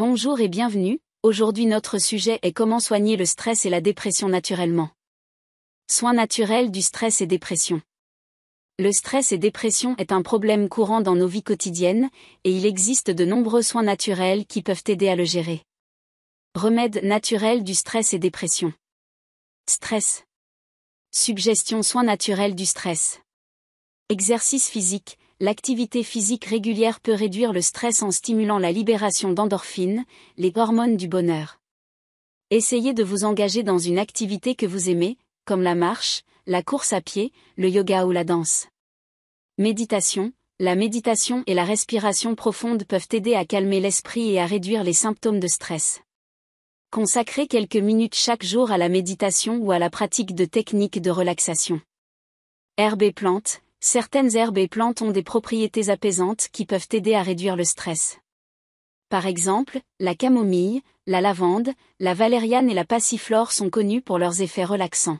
Bonjour et bienvenue, aujourd'hui notre sujet est comment soigner le stress et la dépression naturellement. Soins naturels du stress et dépression. Le stress et dépression est un problème courant dans nos vies quotidiennes, et il existe de nombreux soins naturels qui peuvent aider à le gérer. Remède naturel du stress et dépression. Stress. Suggestion soins naturels du stress. Exercice physique, l'activité physique régulière peut réduire le stress en stimulant la libération d'endorphines, les hormones du bonheur. Essayez de vous engager dans une activité que vous aimez, comme la marche, la course à pied, le yoga ou la danse. Méditation. La méditation et la respiration profonde peuvent aider à calmer l'esprit et à réduire les symptômes de stress. Consacrez quelques minutes chaque jour à la méditation ou à la pratique de techniques de relaxation. Herbes et plantes, certaines herbes et plantes ont des propriétés apaisantes qui peuvent aider à réduire le stress. Par exemple, la camomille, la lavande, la valériane et la passiflore sont connues pour leurs effets relaxants.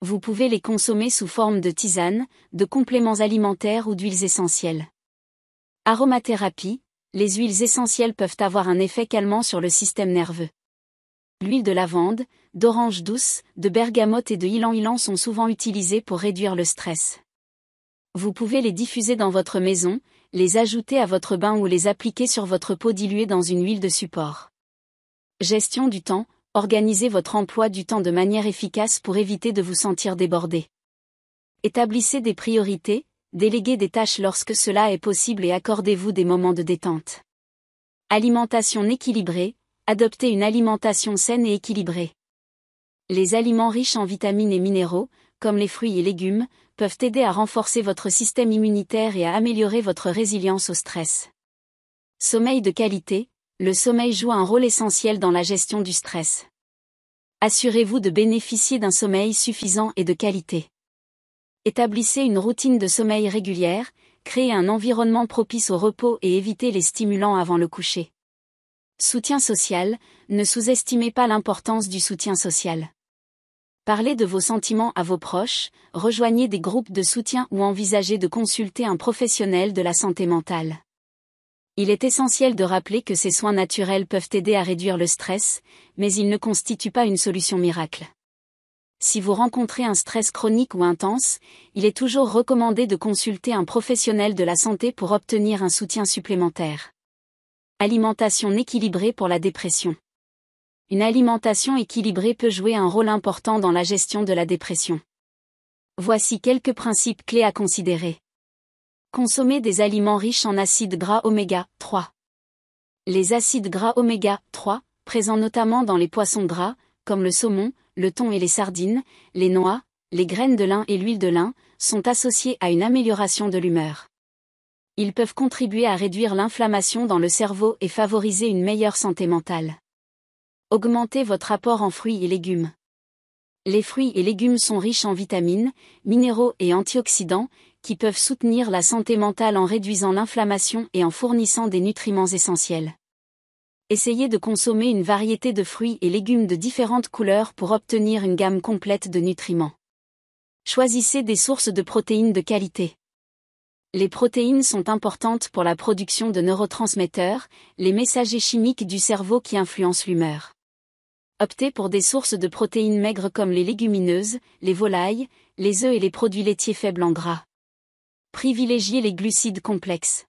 Vous pouvez les consommer sous forme de tisane, de compléments alimentaires ou d'huiles essentielles. Aromathérapie, les huiles essentielles peuvent avoir un effet calmant sur le système nerveux. L'huile de lavande, d'orange douce, de bergamote et de ylang ylang sont souvent utilisées pour réduire le stress. Vous pouvez les diffuser dans votre maison, les ajouter à votre bain ou les appliquer sur votre peau diluée dans une huile de support. Gestion du temps, organisez votre emploi du temps de manière efficace pour éviter de vous sentir débordé. Établissez des priorités, déléguez des tâches lorsque cela est possible et accordez-vous des moments de détente. Alimentation équilibrée, adoptez une alimentation saine et équilibrée. Les aliments riches en vitamines et minéraux, comme les fruits et légumes, peuvent aider à renforcer votre système immunitaire et à améliorer votre résilience au stress. Sommeil de qualité, le sommeil joue un rôle essentiel dans la gestion du stress. Assurez-vous de bénéficier d'un sommeil suffisant et de qualité. Établissez une routine de sommeil régulière, créez un environnement propice au repos et évitez les stimulants avant le coucher. Soutien social, ne sous-estimez pas l'importance du soutien social. Parlez de vos sentiments à vos proches, rejoignez des groupes de soutien ou envisagez de consulter un professionnel de la santé mentale. Il est essentiel de rappeler que ces soins naturels peuvent aider à réduire le stress, mais ils ne constituent pas une solution miracle. Si vous rencontrez un stress chronique ou intense, il est toujours recommandé de consulter un professionnel de la santé pour obtenir un soutien supplémentaire. Alimentation équilibrée pour la dépression une alimentation équilibrée peut jouer un rôle important dans la gestion de la dépression. Voici quelques principes clés à considérer. Consommer des aliments riches en acides gras oméga 3. Les acides gras oméga 3, présents notamment dans les poissons gras, comme le saumon, le thon et les sardines, les noix, les graines de lin et l'huile de lin, sont associés à une amélioration de l'humeur. Ils peuvent contribuer à réduire l'inflammation dans le cerveau et favoriser une meilleure santé mentale augmentez votre apport en fruits et légumes. Les fruits et légumes sont riches en vitamines, minéraux et antioxydants, qui peuvent soutenir la santé mentale en réduisant l'inflammation et en fournissant des nutriments essentiels. Essayez de consommer une variété de fruits et légumes de différentes couleurs pour obtenir une gamme complète de nutriments. Choisissez des sources de protéines de qualité. Les protéines sont importantes pour la production de neurotransmetteurs, les messagers chimiques du cerveau qui influencent l'humeur. Optez pour des sources de protéines maigres comme les légumineuses, les volailles, les œufs et les produits laitiers faibles en gras. Privilégiez les glucides complexes.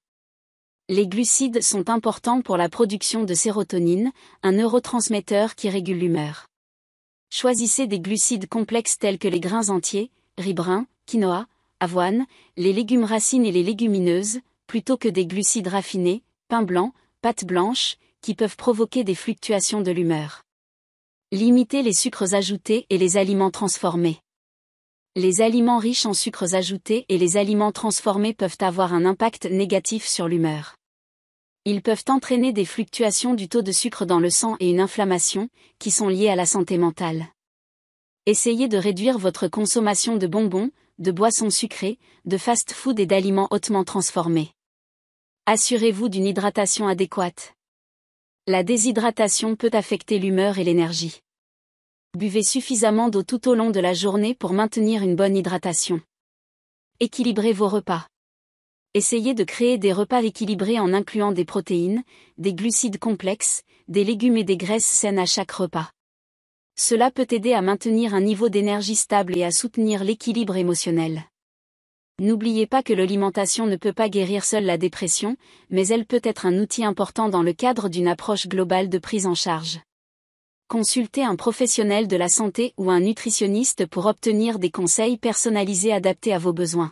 Les glucides sont importants pour la production de sérotonine, un neurotransmetteur qui régule l'humeur. Choisissez des glucides complexes tels que les grains entiers, riz brun, quinoa, avoine, les légumes racines et les légumineuses, plutôt que des glucides raffinés, pain blanc, pâte blanche, qui peuvent provoquer des fluctuations de l'humeur. Limitez les sucres ajoutés et les aliments transformés. Les aliments riches en sucres ajoutés et les aliments transformés peuvent avoir un impact négatif sur l'humeur. Ils peuvent entraîner des fluctuations du taux de sucre dans le sang et une inflammation, qui sont liées à la santé mentale. Essayez de réduire votre consommation de bonbons, de boissons sucrées, de fast-food et d'aliments hautement transformés. Assurez-vous d'une hydratation adéquate. La déshydratation peut affecter l'humeur et l'énergie. Buvez suffisamment d'eau tout au long de la journée pour maintenir une bonne hydratation. Équilibrez vos repas. Essayez de créer des repas équilibrés en incluant des protéines, des glucides complexes, des légumes et des graisses saines à chaque repas. Cela peut aider à maintenir un niveau d'énergie stable et à soutenir l'équilibre émotionnel. N'oubliez pas que l'alimentation ne peut pas guérir seule la dépression, mais elle peut être un outil important dans le cadre d'une approche globale de prise en charge. Consultez un professionnel de la santé ou un nutritionniste pour obtenir des conseils personnalisés adaptés à vos besoins.